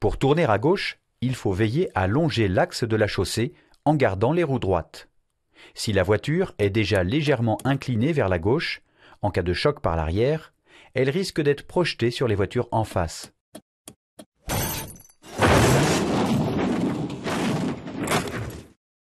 Pour tourner à gauche, il faut veiller à longer l'axe de la chaussée en gardant les roues droites. Si la voiture est déjà légèrement inclinée vers la gauche, en cas de choc par l'arrière, elle risque d'être projetée sur les voitures en face.